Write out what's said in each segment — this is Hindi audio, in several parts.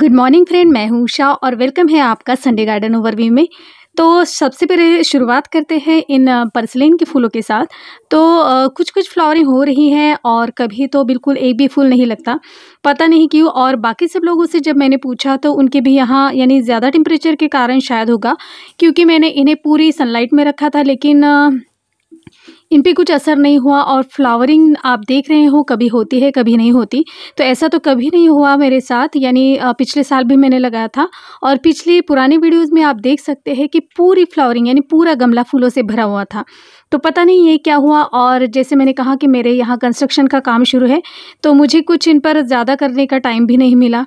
गुड मॉर्निंग फ्रेंड मैं हूं उषा और वेलकम है आपका संडे गार्डन ओवरव्यू में तो सबसे पहले शुरुआत करते हैं इन पर्सलिन के फूलों के साथ तो कुछ कुछ फ्लावरिंग हो रही हैं और कभी तो बिल्कुल एक भी फूल नहीं लगता पता नहीं क्यों और बाकी सब लोगों से जब मैंने पूछा तो उनके भी यहाँ यानी ज़्यादा टेम्परेचर के कारण शायद होगा क्योंकि मैंने इन्हें पूरी सनलाइट में रखा था लेकिन इन पर कुछ असर नहीं हुआ और फ्लावरिंग आप देख रहे हो कभी होती है कभी नहीं होती तो ऐसा तो कभी नहीं हुआ मेरे साथ यानी पिछले साल भी मैंने लगाया था और पिछले पुराने वीडियोज़ में आप देख सकते हैं कि पूरी फ्लावरिंग यानी पूरा गमला फूलों से भरा हुआ था तो पता नहीं ये क्या हुआ और जैसे मैंने कहा कि मेरे यहाँ कंस्ट्रक्शन का काम शुरू है तो मुझे कुछ इन पर ज़्यादा करने का टाइम भी नहीं मिला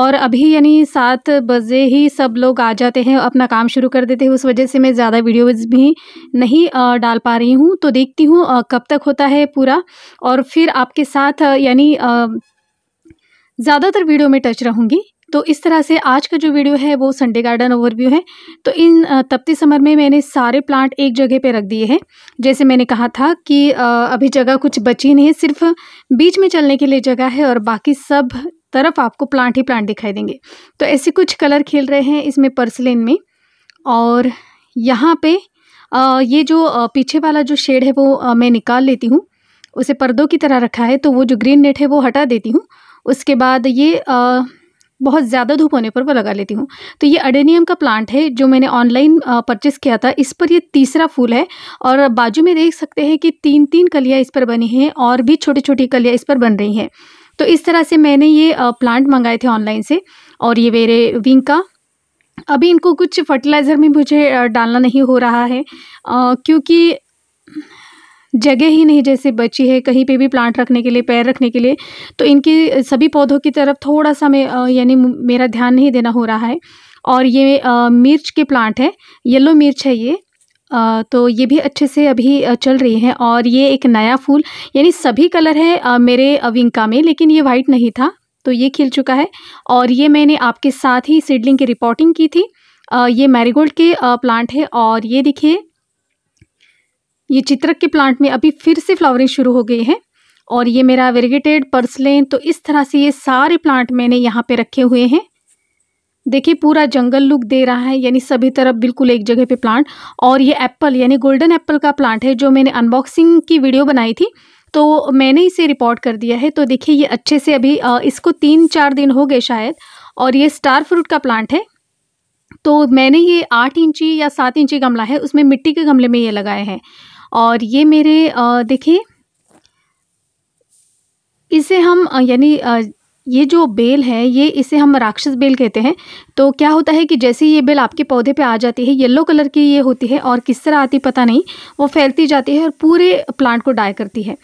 और अभी यानी सात बजे ही सब लोग आ जाते हैं अपना काम शुरू कर देते हैं उस वजह से मैं ज़्यादा वीडियोज़ भी नहीं डाल पा रही हूँ तो देखती हूँ कब तक होता है पूरा और फिर आपके साथ यानी ज़्यादातर वीडियो में टच रहूँगी तो इस तरह से आज का जो वीडियो है वो संडे गार्डन ओवरव्यू है तो इन तपती समर में मैंने सारे प्लांट एक जगह पे रख दिए हैं जैसे मैंने कहा था कि अभी जगह कुछ बची नहीं है सिर्फ बीच में चलने के लिए जगह है और बाकी सब तरफ आपको प्लांट ही प्लांट दिखाई देंगे तो ऐसे कुछ कलर खेल रहे हैं इसमें पर्सलिन में और यहाँ पर ये जो पीछे वाला जो शेड है वो मैं निकाल लेती हूँ उसे पर्दों की तरह रखा है तो वो जो ग्रीन नेट है वो हटा देती हूँ उसके बाद ये बहुत ज़्यादा धूप होने पर वो लगा लेती हूँ तो ये अडेनियम का प्लांट है जो मैंने ऑनलाइन परचेस किया था इस पर ये तीसरा फूल है और बाजू में देख सकते हैं कि तीन तीन कलियाँ इस पर बनी हैं और भी छोटी छोटी कलियाँ इस पर बन रही हैं तो इस तरह से मैंने ये प्लांट मंगाए थे ऑनलाइन से और ये मेरे विंग का अभी इनको कुछ फर्टिलाइज़र में मुझे डालना नहीं हो रहा है क्योंकि जगह ही नहीं जैसे बची है कहीं पे भी प्लांट रखने के लिए पैर रखने के लिए तो इनकी सभी पौधों की तरफ थोड़ा सा मैं यानी मेरा ध्यान नहीं देना हो रहा है और ये आ, मिर्च के प्लांट है येलो मिर्च है ये आ, तो ये भी अच्छे से अभी चल रही है और ये एक नया फूल यानी सभी कलर है आ, मेरे विंका में लेकिन ये वाइट नहीं था तो ये खिल चुका है और ये मैंने आपके साथ ही सीडलिंग की रिपोर्टिंग की थी ये मैरीगोल्ड के प्लांट है और ये देखिए ये चित्रक के प्लांट में अभी फिर से फ्लावरिंग शुरू हो गई है और ये मेरा वेरीगेटेड पर्सलेन तो इस तरह से ये सारे प्लांट मैंने यहाँ पे रखे हुए हैं देखिए पूरा जंगल लुक दे रहा है यानी सभी तरफ बिल्कुल एक जगह पे प्लांट और ये एप्पल यानी गोल्डन एप्पल का प्लांट है जो मैंने अनबॉक्सिंग की वीडियो बनाई थी तो मैंने इसे रिपोर्ट कर दिया है तो देखिए ये अच्छे से अभी इसको तीन चार दिन हो गए शायद और ये स्टार फ्रूट का प्लांट है तो मैंने ये आठ इंची या सात इंची गमला है उसमें मिट्टी के गमले में ये लगाए हैं और ये मेरे देखिए इसे हम यानी ये जो बेल है ये इसे हम राक्षस बेल कहते हैं तो क्या होता है कि जैसे ये बेल आपके पौधे पे आ जाती है येलो कलर की ये होती है और किस तरह आती पता नहीं वो फैलती जाती है और पूरे प्लांट को डाई करती है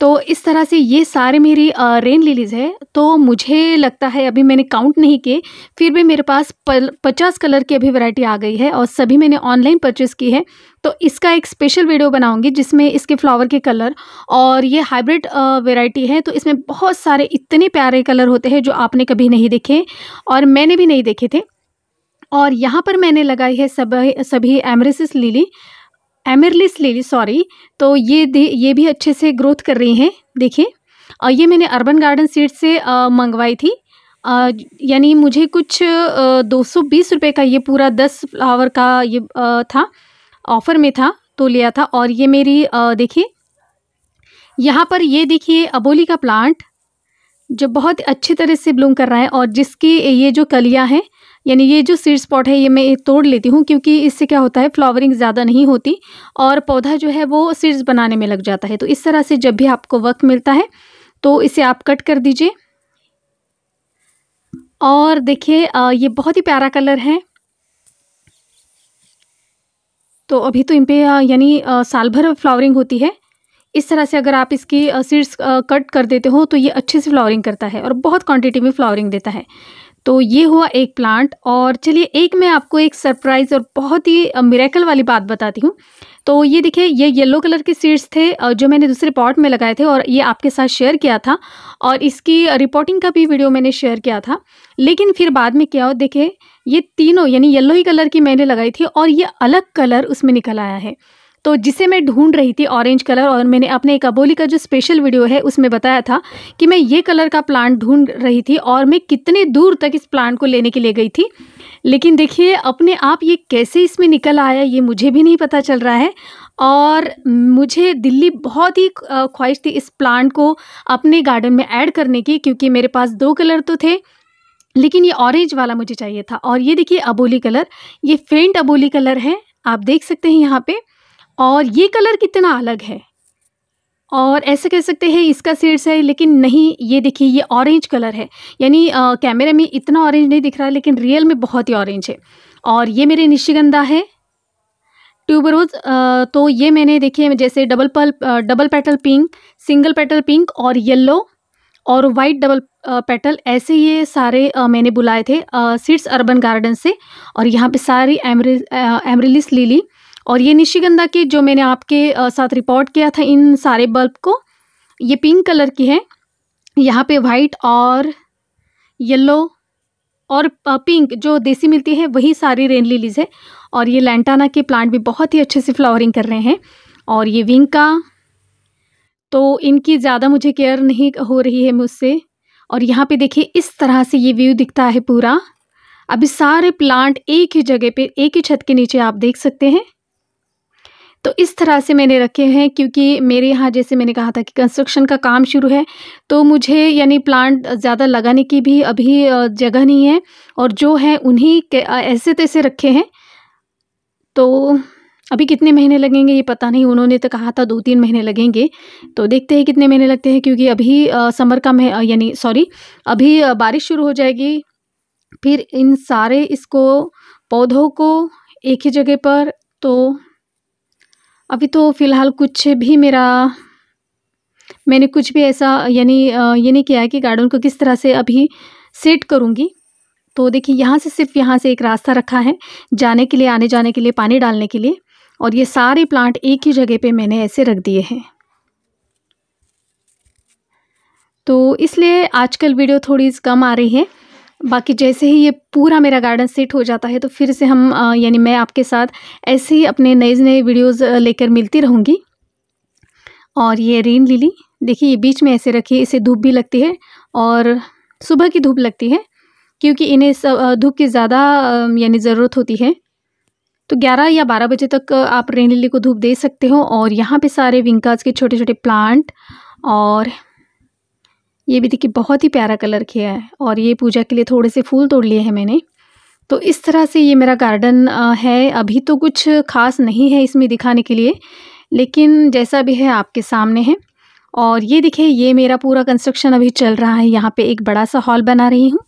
तो इस तरह से ये सारे मेरी रेन लिलीज़ है तो मुझे लगता है अभी मैंने काउंट नहीं किए फिर भी मेरे पास पचास कलर की अभी वैरायटी आ गई है और सभी मैंने ऑनलाइन परचेस की है तो इसका एक स्पेशल वीडियो बनाऊंगी जिसमें इसके फ्लावर के कलर और ये हाइब्रिड वैरायटी है तो इसमें बहुत सारे इतने प्यारे कलर होते हैं जो आपने कभी नहीं देखे और मैंने भी नहीं देखे थे और यहाँ पर मैंने लगाई है सब सभी एमरेसिस लिली एमरलिस ले ली सॉरी तो ये ये भी अच्छे से ग्रोथ कर रही हैं देखिए और ये मैंने अर्बन गार्डन सीड से मंगवाई थी यानी मुझे कुछ दो सौ बीस रुपये का ये पूरा दस फ्लावर का ये आ, था ऑफ़र में था तो लिया था और ये मेरी देखिए यहाँ पर ये देखिए अबोली का प्लांट जो बहुत अच्छी तरह से ब्लूम कर रहा है और जिसकी ये जो कलियां हैं यानी ये जो सीड स्पॉट है ये मैं तोड़ लेती हूँ क्योंकि इससे क्या होता है फ्लावरिंग ज़्यादा नहीं होती और पौधा जो है वो सीड्स बनाने में लग जाता है तो इस तरह से जब भी आपको वक्त मिलता है तो इसे आप कट कर दीजिए और देखिए ये बहुत ही प्यारा कलर है तो अभी तो इन पर यानी साल भर फ्लावरिंग होती है इस तरह से अगर आप इसकी सीड्स कट कर देते हो तो ये अच्छे से फ्लावरिंग करता है और बहुत क्वांटिटी में फ्लावरिंग देता है तो ये हुआ एक प्लांट और चलिए एक मैं आपको एक सरप्राइज़ और बहुत ही मिरेकल वाली बात बताती हूँ तो ये देखिए ये येलो कलर के सीड्स थे जो मैंने दूसरे पॉट में लगाए थे और ये आपके साथ शेयर किया था और इसकी रिपोर्टिंग का भी वीडियो मैंने शेयर किया था लेकिन फिर बाद में क्या हो देखे ये तीनों यानी येल्लो ही कलर की मैंने लगाई थी और ये अलग कलर उसमें निकल आया है तो जिसे मैं ढूंढ रही थी ऑरेंज कलर और मैंने अपने एक अबोली का जो स्पेशल वीडियो है उसमें बताया था कि मैं ये कलर का प्लांट ढूंढ रही थी और मैं कितने दूर तक इस प्लांट को लेने के लिए गई थी लेकिन देखिए अपने आप ये कैसे इसमें निकल आया ये मुझे भी नहीं पता चल रहा है और मुझे दिल्ली बहुत ही ख्वाहिश थी इस प्लांट को अपने गार्डन में ऐड करने की क्योंकि मेरे पास दो कलर तो थे लेकिन ये ऑरेंज वाला मुझे चाहिए था और ये देखिए अबोली कलर ये फेंट अबोली कलर है आप देख सकते हैं यहाँ पर और ये कलर कितना अलग है और ऐसे कह सकते हैं इसका शेड्स है लेकिन नहीं ये देखिए ये ऑरेंज कलर है यानी कैमरे में इतना ऑरेंज नहीं दिख रहा लेकिन रियल में बहुत ही ऑरेंज है और ये मेरे निशिगंधा है ट्यूबरोज तो ये मैंने देखे जैसे डबल पल double petal pink single petal pink और येल्लो और वाइट डबल पेटल ऐसे ये सारे मैंने बुलाए थे सीड्स अर्बन गार्डन से और यहाँ पे सारी एमरे एमरिलिस लिली और ये निशिगंधा की जो मैंने आपके साथ रिपोर्ट किया था इन सारे बल्ब को ये पिंक कलर की है यहाँ पे वाइट और येलो और पिंक जो देसी मिलती है वही सारी रेन लिलीज है और ये लैंटाना के प्लांट भी बहुत ही अच्छे से फ्लावरिंग कर रहे हैं और ये विंग का तो इनकी ज़्यादा मुझे केयर नहीं हो रही है मुझसे और यहाँ पे देखिए इस तरह से ये व्यू दिखता है पूरा अभी सारे प्लांट एक ही जगह पे एक ही छत के नीचे आप देख सकते हैं तो इस तरह से मैंने रखे हैं क्योंकि मेरे यहाँ जैसे मैंने कहा था कि कंस्ट्रक्शन का काम शुरू है तो मुझे यानी प्लांट ज़्यादा लगाने की भी अभी जगह नहीं है और जो है उन्हीं के ऐसे तैसे रखे हैं तो अभी कितने महीने लगेंगे ये पता नहीं उन्होंने तो कहा था दो तीन महीने लगेंगे तो देखते हैं कितने महीने लगते हैं क्योंकि अभी समर का मह यानी सॉरी अभी बारिश शुरू हो जाएगी फिर इन सारे इसको पौधों को एक ही जगह पर तो अभी तो फ़िलहाल कुछ भी मेरा मैंने कुछ भी ऐसा यानी ये नहीं किया है कि गार्डन को किस तरह से अभी सेट करूँगी तो देखिए यहाँ से सिर्फ यहाँ से एक रास्ता रखा है जाने के लिए आने जाने के लिए पानी डालने के लिए और ये सारे प्लांट एक ही जगह पे मैंने ऐसे रख दिए हैं तो इसलिए आजकल वीडियो थोड़ी कम आ रही है बाकी जैसे ही ये पूरा मेरा गार्डन सेट हो जाता है तो फिर से हम यानी मैं आपके साथ ऐसे ही अपने नए नए वीडियोस लेकर मिलती रहूँगी और ये रेन लिली देखिए ये बीच में ऐसे रखिए इसे धूप भी लगती है और सुबह की धूप लगती है क्योंकि इन्हें धूप की ज़्यादा यानी ज़रूरत होती है तो 11 या 12 बजे तक आप रेन लिली को धूप दे सकते हो और यहाँ पे सारे विंकाज के छोटे छोटे प्लांट और ये भी देखिए बहुत ही प्यारा कलर किया है और ये पूजा के लिए थोड़े से फूल तोड़ लिए हैं मैंने तो इस तरह से ये मेरा गार्डन है अभी तो कुछ खास नहीं है इसमें दिखाने के लिए लेकिन जैसा भी है आपके सामने है और ये देखिए ये मेरा पूरा कंस्ट्रक्शन अभी चल रहा है यहाँ पे एक बड़ा सा हॉल बना रही हूँ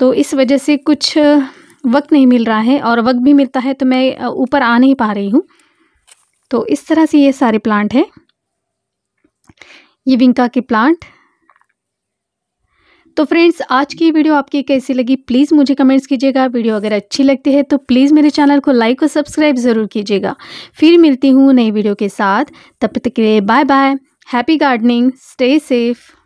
तो इस वजह से कुछ वक्त नहीं मिल रहा है और वक्त भी मिलता है तो मैं ऊपर आ नहीं पा रही हूँ तो इस तरह से ये सारे प्लांट हैं ये विंका के प्लांट तो फ्रेंड्स आज की वीडियो आपकी कैसी लगी प्लीज़ मुझे कमेंट्स कीजिएगा वीडियो अगर अच्छी लगती है तो प्लीज़ मेरे चैनल को लाइक और सब्सक्राइब ज़रूर कीजिएगा फिर मिलती हूँ नई वीडियो के साथ तब तक के लिए bye bye happy gardening stay safe